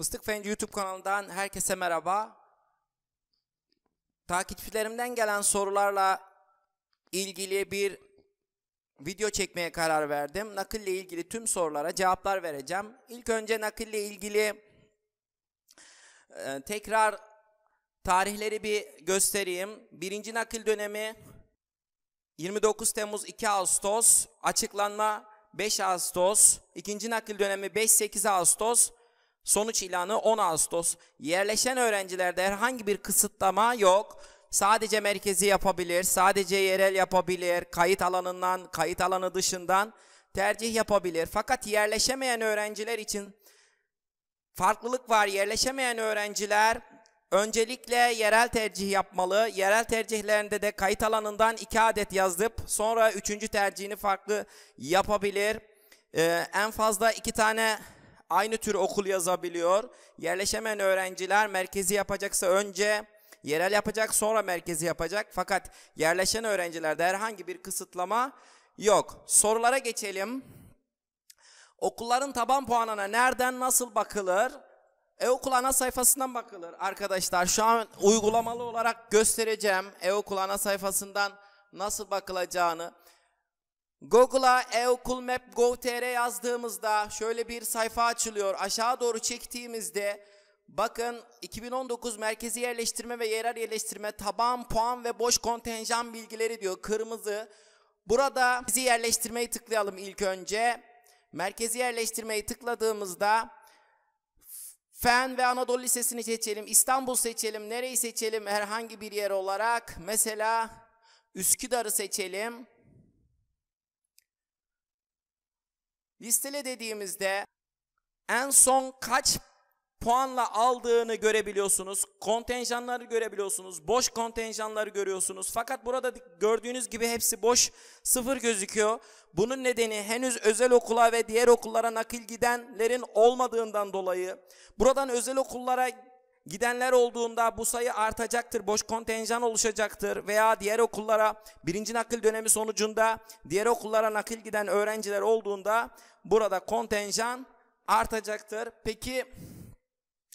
Mıstık Fenci YouTube kanalından herkese merhaba. Takipçilerimden gelen sorularla ilgili bir video çekmeye karar verdim. Nakille ilgili tüm sorulara cevaplar vereceğim. İlk önce nakille ilgili e, tekrar tarihleri bir göstereyim. Birinci nakil dönemi 29 Temmuz 2 Ağustos, açıklanma 5 Ağustos, ikinci nakil dönemi 5-8 Ağustos, Sonuç ilanı 10 Ağustos. Yerleşen öğrencilerde herhangi bir kısıtlama yok. Sadece merkezi yapabilir, sadece yerel yapabilir, kayıt alanından, kayıt alanı dışından tercih yapabilir. Fakat yerleşemeyen öğrenciler için farklılık var. Yerleşemeyen öğrenciler öncelikle yerel tercih yapmalı. Yerel tercihlerinde de kayıt alanından iki adet yazıp sonra üçüncü tercihini farklı yapabilir. Ee, en fazla iki tane aynı tür okul yazabiliyor. Yerleşemeyen öğrenciler merkezi yapacaksa önce yerel yapacak sonra merkezi yapacak. Fakat yerleşen öğrencilerde herhangi bir kısıtlama yok. Sorulara geçelim. Okulların taban puanına nereden nasıl bakılır? E-okul ana sayfasından bakılır arkadaşlar. Şu an uygulamalı olarak göstereceğim E-okul ana sayfasından nasıl bakılacağını. Google'a Eokul Map yazdığımızda şöyle bir sayfa açılıyor. Aşağı doğru çektiğimizde bakın 2019 merkezi yerleştirme ve yerel yerleştirme taban puan ve boş kontenjan bilgileri diyor kırmızı. Burada merkezi yerleştirmeyi tıklayalım ilk önce. Merkezi yerleştirmeyi tıkladığımızda Fen ve Anadolu Lisesi'ni seçelim. İstanbul seçelim. Nereyi seçelim? Herhangi bir yer olarak. Mesela Üsküdar'ı seçelim. Listele dediğimizde en son kaç puanla aldığını görebiliyorsunuz. Kontenjanları görebiliyorsunuz. Boş kontenjanları görüyorsunuz. Fakat burada gördüğünüz gibi hepsi boş sıfır gözüküyor. Bunun nedeni henüz özel okula ve diğer okullara nakil gidenlerin olmadığından dolayı buradan özel okullara Gidenler olduğunda bu sayı artacaktır, boş kontenjan oluşacaktır veya diğer okullara birinci nakil dönemi sonucunda diğer okullara nakil giden öğrenciler olduğunda burada kontenjan artacaktır. Peki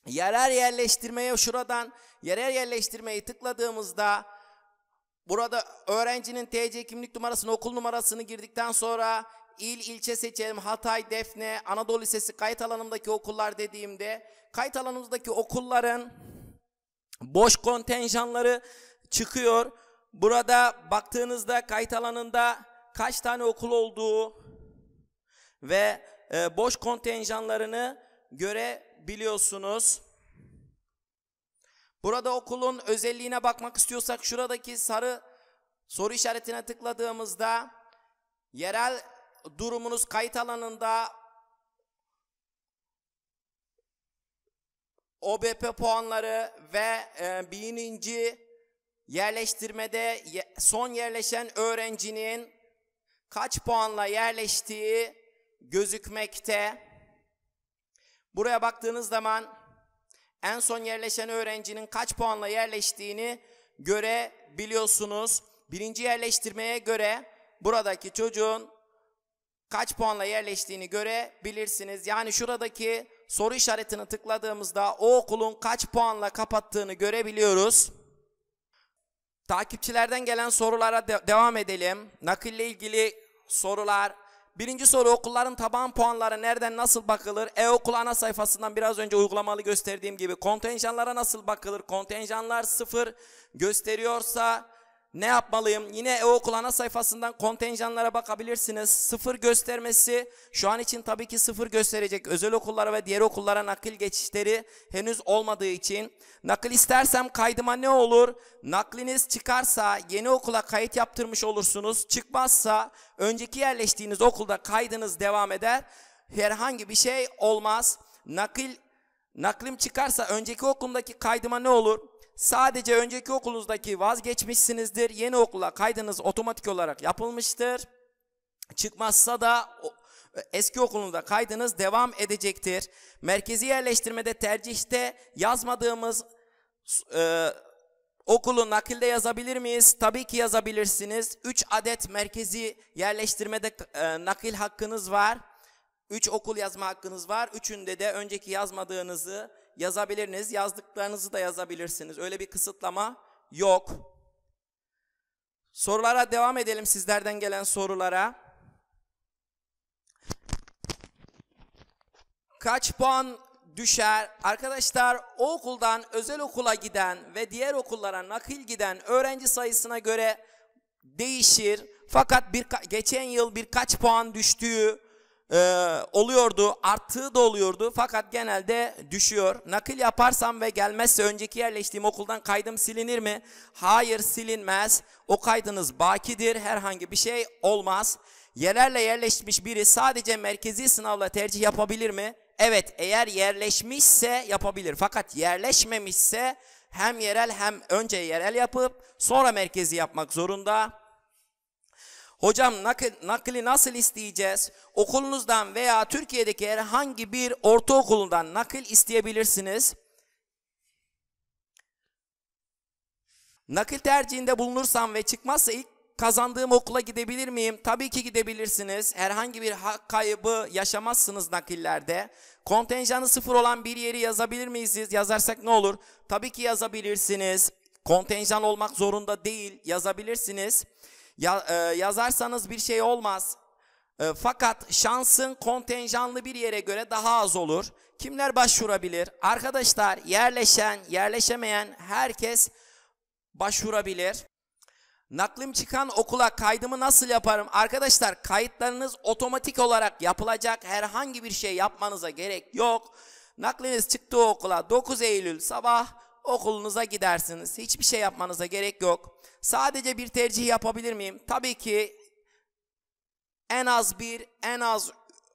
yerel yerleştirmeye şuradan yerel yerleştirmeyi tıkladığımızda burada öğrencinin TC kimlik numarasını okul numarasını girdikten sonra il ilçe seçelim. Hatay, Defne, Anadolu Lisesi kayıt alanımdaki okullar dediğimde kayıt alanımızdaki okulların boş kontenjanları çıkıyor. Burada baktığınızda kayıt alanında kaç tane okul olduğu ve e, boş kontenjanlarını görebiliyorsunuz. Burada okulun özelliğine bakmak istiyorsak şuradaki sarı soru işaretine tıkladığımızda yerel durumunuz kayıt alanında OBP puanları ve e, bininci yerleştirmede son yerleşen öğrencinin kaç puanla yerleştiği gözükmekte. Buraya baktığınız zaman en son yerleşen öğrencinin kaç puanla yerleştiğini görebiliyorsunuz. Birinci yerleştirmeye göre buradaki çocuğun kaç puanla yerleştiğini görebilirsiniz. Yani şuradaki soru işaretini tıkladığımızda o okulun kaç puanla kapattığını görebiliyoruz. Takipçilerden gelen sorulara de devam edelim. Nakille ilgili sorular. Birinci soru okulların taban puanları nereden nasıl bakılır? E-okul ana sayfasından biraz önce uygulamalı gösterdiğim gibi kontenjanlara nasıl bakılır? Kontenjanlar sıfır gösteriyorsa ne yapmalıyım? Yine e-okul ana sayfasından kontenjanlara bakabilirsiniz. Sıfır göstermesi şu an için tabii ki sıfır gösterecek. Özel okullara ve diğer okullara nakil geçişleri henüz olmadığı için. Nakil istersem kaydıma ne olur? Nakliniz çıkarsa yeni okula kayıt yaptırmış olursunuz. Çıkmazsa önceki yerleştiğiniz okulda kaydınız devam eder. Herhangi bir şey olmaz. Nakil naklim çıkarsa önceki okulumdaki kaydıma ne olur? sadece önceki okulunuzdaki vazgeçmişsinizdir. Yeni okula kaydınız otomatik olarak yapılmıştır. Çıkmazsa da eski okulunda kaydınız devam edecektir. Merkezi yerleştirmede tercihte yazmadığımız e, okulu nakilde yazabilir miyiz? Tabii ki yazabilirsiniz. 3 adet merkezi yerleştirmede e, nakil hakkınız var. 3 okul yazma hakkınız var. Üçünde de önceki yazmadığınızı yazabilirsiniz. Yazdıklarınızı da yazabilirsiniz. Öyle bir kısıtlama yok. Sorulara devam edelim sizlerden gelen sorulara. Kaç puan düşer? Arkadaşlar o okuldan özel okula giden ve diğer okullara nakil giden öğrenci sayısına göre değişir. Fakat bir, geçen yıl birkaç puan düştüğü e, oluyordu, arttığı da oluyordu fakat genelde düşüyor. Nakil yaparsam ve gelmezse önceki yerleştiğim okuldan kaydım silinir mi? Hayır silinmez. O kaydınız bakidir, herhangi bir şey olmaz. Yerlerle yerleşmiş biri sadece merkezi sınavla tercih yapabilir mi? Evet, eğer yerleşmişse yapabilir. Fakat yerleşmemişse hem yerel hem önce yerel yapıp sonra merkezi yapmak zorunda Hocam nakil, nakli nasıl isteyeceğiz? Okulunuzdan veya Türkiye'deki herhangi bir ortaokulundan nakil isteyebilirsiniz. Nakil tercihinde bulunursam ve çıkmazsa ilk kazandığım okula gidebilir miyim? Tabii ki gidebilirsiniz. Herhangi bir hak kaybı yaşamazsınız nakillerde. Kontenjanı sıfır olan bir yeri yazabilir miyiz Yazarsak ne olur? Tabii ki yazabilirsiniz. Kontenjan olmak zorunda değil. Yazabilirsiniz. Ya, e, yazarsanız bir şey olmaz. E, fakat şansın kontenjanlı bir yere göre daha az olur. Kimler başvurabilir? Arkadaşlar yerleşen, yerleşemeyen herkes başvurabilir. Naklim çıkan okula kaydımı nasıl yaparım? Arkadaşlar kayıtlarınız otomatik olarak yapılacak. Herhangi bir şey yapmanıza gerek yok. Nakliniz çıktığı okula 9 Eylül sabah okulunuza gidersiniz. Hiçbir şey yapmanıza gerek yok. Sadece bir tercih yapabilir miyim? Tabii ki en az bir, en az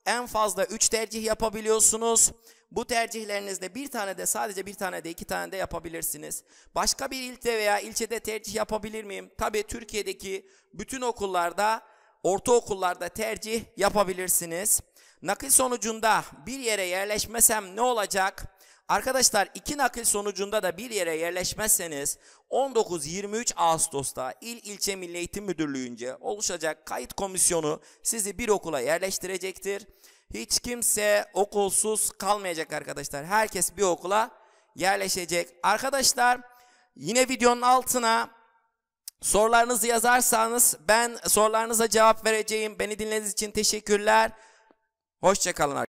en fazla üç tercih yapabiliyorsunuz. Bu tercihlerinizde bir tane de sadece bir tane de iki tane de yapabilirsiniz. Başka bir ilde veya ilçede tercih yapabilir miyim? Tabii Türkiye'deki bütün okullarda, ortaokullarda tercih yapabilirsiniz. Nakil sonucunda bir yere yerleşmesem ne olacak? Arkadaşlar iki nakil sonucunda da bir yere yerleşmezseniz 19-23 Ağustos'ta il ilçe Milli Eğitim Müdürlüğü'nce oluşacak kayıt komisyonu sizi bir okula yerleştirecektir. Hiç kimse okulsuz kalmayacak arkadaşlar. Herkes bir okula yerleşecek. Arkadaşlar yine videonun altına sorularınızı yazarsanız ben sorularınıza cevap vereceğim. Beni dinlediğiniz için teşekkürler. Hoşçakalın arkadaşlar.